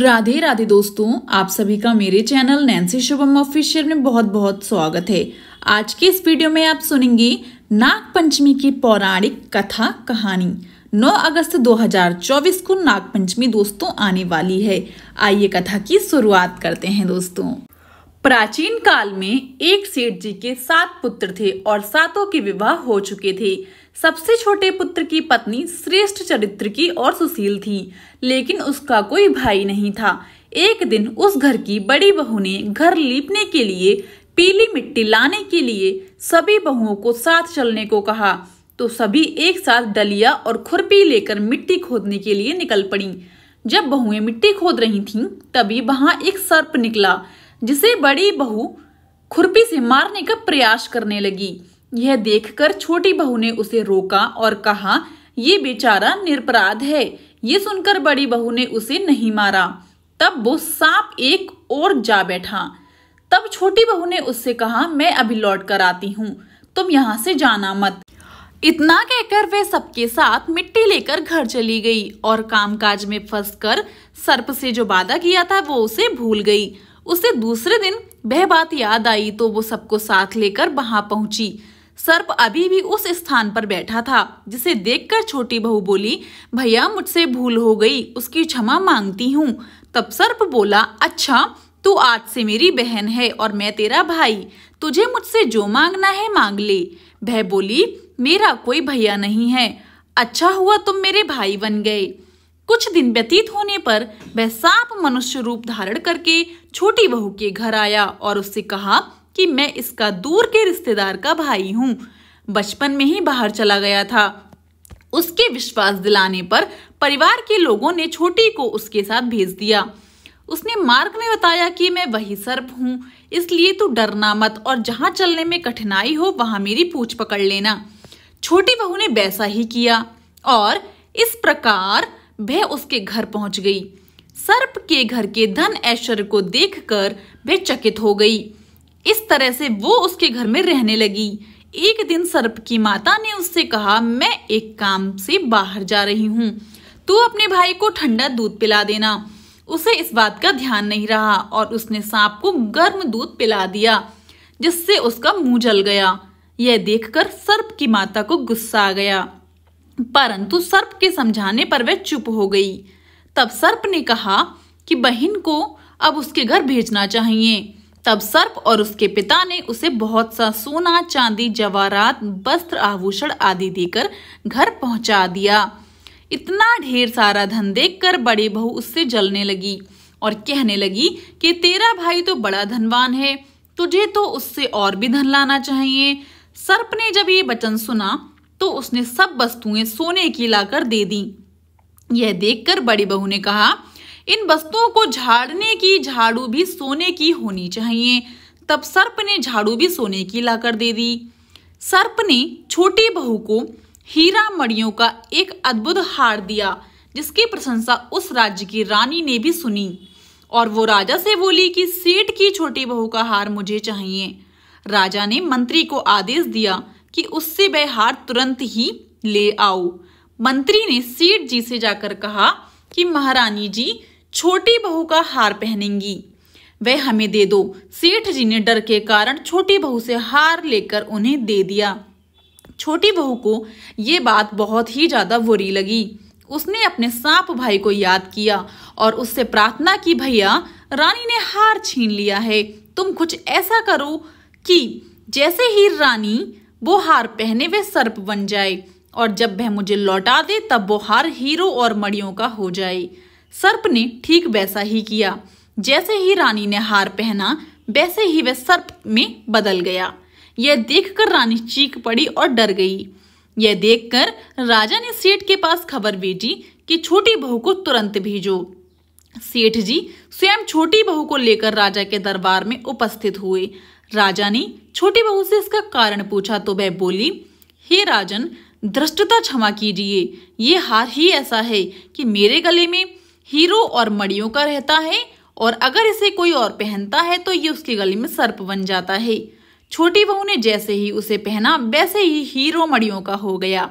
राधे राधे दोस्तों आप सभी का मेरे चैनल नैन्सी शुभम ऑफिशियल में बहुत बहुत स्वागत है आज के इस वीडियो में आप सुनेंगे नाग पंचमी की पौराणिक कथा कहानी 9 अगस्त 2024 को नाग पंचमी दोस्तों आने वाली है आइए कथा की शुरुआत करते हैं दोस्तों प्राचीन काल में एक सेठ जी के सात पुत्र थे और सातों के विवाह हो चुके थे सबसे छोटे पुत्र की पत्नी श्रेष्ठ चरित्र की और सुशील थी लेकिन उसका कोई भाई नहीं था एक दिन उस घर की बड़ी बहू ने घर लीपने के लिए पीली मिट्टी लाने के लिए सभी बहुओं को साथ चलने को कहा तो सभी एक साथ डलिया और खुरपी लेकर मिट्टी खोदने के लिए निकल पड़ी जब बहुएं मिट्टी खोद रही थीं, तभी वहां एक सर्प निकला जिसे बड़ी बहू खुरपी से मारने का प्रयास करने लगी यह देखकर छोटी बहू ने उसे रोका और कहा ये बेचारा निरपराध है ये सुनकर बड़ी बहू ने उसे नहीं मारा तब वो सांप एक और जा बैठा तब छोटी बहू ने उससे कहा मैं अभी लौट कर आती हूँ तुम यहाँ से जाना मत इतना कहकर वे सबके साथ मिट्टी लेकर घर चली गई और कामकाज में फंसकर सर्प से जो वादा किया था वो उसे भूल गई उसे दूसरे दिन वह बात याद आई तो वो सबको साथ लेकर वहां पहुंची सर्प अभी भी उस स्थान पर बैठा था जिसे देखकर छोटी बहू बोली भैया मुझसे भूल हो गई उसकी क्षमा मांगती हूँ तब सर्प बोला अच्छा तू आज से मेरी बहन है और मैं तेरा भाई तुझे मुझसे जो मांगना है मांग ले वह बोली मेरा कोई भैया नहीं है अच्छा हुआ तुम मेरे भाई बन गए कुछ दिन व्यतीत होने पर वह सांप मनुष्य रूप धारण करके छोटी बहू के घर आया और उससे कहा कि मैं इसका दूर के रिश्तेदार का भाई हूँ बचपन में ही बाहर चला गया था उसके विश्वास दिलाने पर परिवार के लोगों ने छोटी को उसके साथ भेज दिया उसने मार्क में बताया कि मैं वही सर्प हूँ इसलिए तू डरना मत और जहाँ चलने में कठिनाई हो वहाँ मेरी पूछ पकड़ लेना छोटी बहू ने वैसा ही किया और इस प्रकार वह उसके घर पहुँच गई सर्प के घर के धन ऐश्वर्य को देखकर वह चकित हो गई इस तरह से वो उसके घर में रहने लगी एक दिन सर्प की माता ने उससे कहा मैं एक काम से बाहर जा रही हूँ तू अपने भाई को ठंडा दूध पिला देना उसे इस बात का ध्यान नहीं रहा और उसने सांप को गर्म दूध पिला दिया जिससे उसका मुंह जल गया यह देखकर सर्प की माता को गुस्सा आ गया परंतु सर्प के समझाने पर वह चुप हो गई तब सर्प ने कहा कि बहन को अब उसके घर भेजना चाहिए तब सर्प और उसके पिता ने उसे बहुत सा सोना चांदी जवाहरात वस्त्र आभूषण आदि देकर घर पहुंचा दिया इतना ढेर सारा धन देखकर बड़ी बहू उससे जलने लगी और कहने लगी कि तेरा भाई तो बड़ा धनवान है तुझे तो उससे और भी धन लाना चाहिए सर्प ने जब ये वचन सुना तो उसने सब वस्तुएं सोने की लाकर दे दी यह देखकर बड़ी बहू ने कहा इन वस्तुओं को झाड़ने की झाड़ू भी सोने की होनी चाहिए तब सर्प ने झाड़ू भी सोने की लाकर दे दी सर्प ने छोटी बहू को हीरा मड़ियों का एक अद्भुत हार दिया जिसकी प्रशंसा उस राज्य की रानी ने भी सुनी और वो राजा से बोली कि सेठ की छोटी बहू का हार मुझे चाहिए राजा ने मंत्री को आदेश दिया कि उससे वह हार तुरंत ही ले आओ मंत्री ने सेठ जी से जाकर कहा कि महारानी जी छोटी बहू का हार पहनेंगी वह हमें दे दो सेठ जी ने डर के कारण छोटी बहू से हार लेकर उन्हें दे दिया छोटी बहू को ये बात बहुत ही ज़्यादा बुरी लगी उसने अपने सांप भाई को याद किया और उससे प्रार्थना की भैया रानी ने हार छीन लिया है तुम कुछ ऐसा करो कि जैसे ही रानी वो हार पहने वे सर्प बन जाए और जब वह मुझे लौटा दे तब वो हार हीरो और मड़ियों का हो जाए सर्प ने ठीक वैसा ही किया जैसे ही रानी ने हार पहना वैसे ही वह सर्प में बदल गया यह देखकर रानी चीख पड़ी और डर गई यह देखकर राजा ने सेठ के पास खबर भेजी कि छोटी बहू को तुरंत भेजो सेठ जी स्वयं छोटी बहू को लेकर राजा के दरबार में उपस्थित हुए राजा ने छोटी बहू से इसका कारण पूछा तो वह बोली हे राजन दृष्टता क्षमा कीजिए ये हार ही ऐसा है कि मेरे गले में हीरो और मड़ियों का रहता है और अगर इसे कोई और पहनता है तो ये उसकी गली में सर्प बन जाता है छोटी बहू ने जैसे ही उसे पहना वैसे ही हीरो मड़ियों का हो गया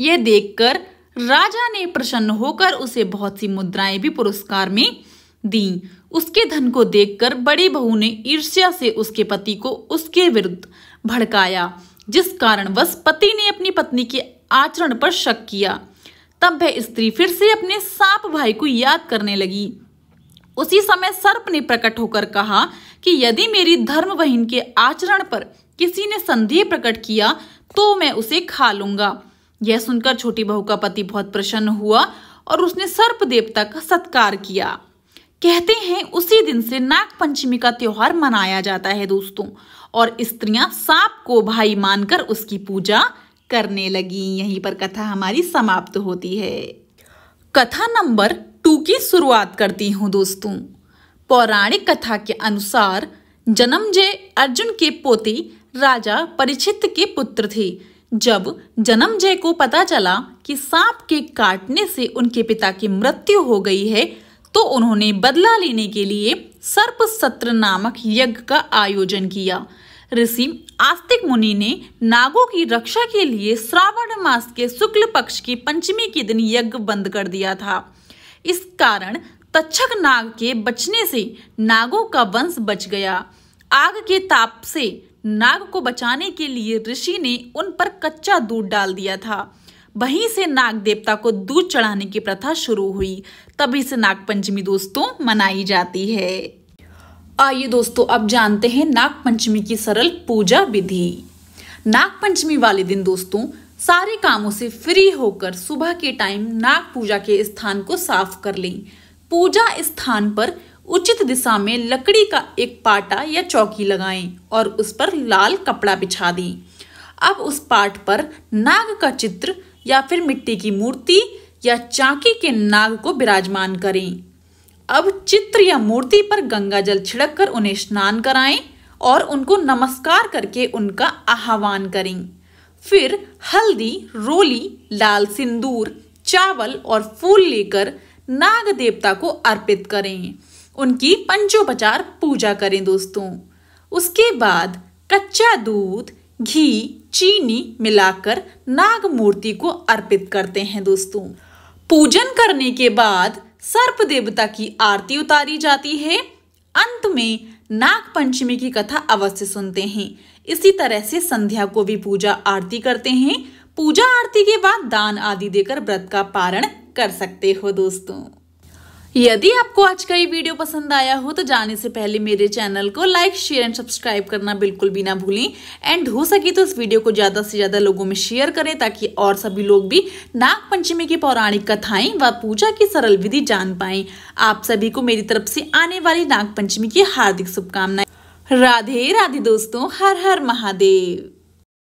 यह देखकर राजा ने प्रसन्न होकर उसे बहुत सी मुद्राएं भी पुरस्कार में दी उसके धन को देखकर बड़ी बहू ने ईर्ष्या से उसके पति को उसके विरुद्ध भड़काया जिस कारणवश पति ने अपनी पत्नी के आचरण पर शक किया तब वह स्त्री फिर से अपने सांप भाई को याद करने लगी उसी समय सर्प ने प्रकट होकर कहा कि यदि मेरी धर्म बहन के आचरण पर किसी ने संदेह प्रकट किया तो मैं उसे खा लूंगा यह सुनकर छोटी बहू का पति बहुत प्रसन्न हुआ और उसने सर्प देवता का सत्कार किया कहते हैं उसी दिन से नाग पंचमी का त्योहार मनाया जाता है दोस्तों और स्त्रियां सांप को भाई मानकर उसकी पूजा करने लगी यहीं पर कथा हमारी समाप्त होती है कथा नंबर टू की शुरुआत करती हूँ दोस्तों पौराणिक कथा के अनुसार जन्म जय अर्जुन के पोते राजा परिचित के पुत्र थे जब जन्म जय को पता चला कि सांप के काटने से उनके पिता की मृत्यु हो गई है तो उन्होंने बदला लेने के लिए सर्प सत्र नामक यज्ञ का आयोजन किया ऋषि आस्तिक मुनि ने नागों की रक्षा के लिए श्रावण मास के शुक्ल पक्ष की पंचमी के दिन यज्ञ बंद कर दिया था इस कारण तक्षक नाग के बचने से नागों का वंश बच गया आग के ताप से नाग को बचाने के लिए ऋषि ने उन पर कच्चा दूध डाल दिया था वहीं से नाग देवता को दूध चढ़ाने की प्रथा शुरू हुई तभी से नाग पंचमी दोस्तों मनाई जाती है आइए दोस्तों अब जानते हैं नाग पंचमी की सरल पूजा विधि नाग पंचमी वाले दिन दोस्तों सारे कामों से फ्री होकर सुबह के टाइम नाग पूजा के स्थान को साफ कर लें पूजा स्थान पर उचित दिशा में लकड़ी का एक पाटा या चौकी लगाएं और उस पर लाल कपड़ा बिछा दें अब उस पाट पर नाग का चित्र या फिर मिट्टी की मूर्ति या चाकी के नाग को विराजमान करें अब चित्र या मूर्ति पर गंगा जल छिड़क कर उन्हें स्नान कराएं और उनको नमस्कार करके उनका आह्वान करें फिर हल्दी रोली लाल सिंदूर चावल और फूल लेकर नाग देवता को अर्पित करें उनकी पंचोपचार पूजा करें दोस्तों उसके बाद कच्चा दूध घी चीनी मिलाकर नाग मूर्ति को अर्पित करते हैं दोस्तों पूजन करने के बाद सर्प देवता की आरती उतारी जाती है अंत में नाग पंचमी की कथा अवश्य सुनते हैं इसी तरह से संध्या को भी पूजा आरती करते हैं पूजा आरती के बाद दान आदि देकर व्रत का पारण कर सकते हो दोस्तों यदि आपको आज का ये वीडियो पसंद आया हो तो जाने से पहले मेरे चैनल को लाइक शेयर एंड सब्सक्राइब करना बिल्कुल भी ना भूलें एंड हो सके तो इस वीडियो को ज़्यादा से ज़्यादा लोगों में शेयर करें ताकि और सभी लोग भी नागपंचमी की पौराणिक कथाएं व पूजा की सरल विधि जान पाएं आप सभी को मेरी तरफ से आने वाली नागपंचमी की हार्दिक शुभकामनाएं राधे राधे दोस्तों हर हर महादेव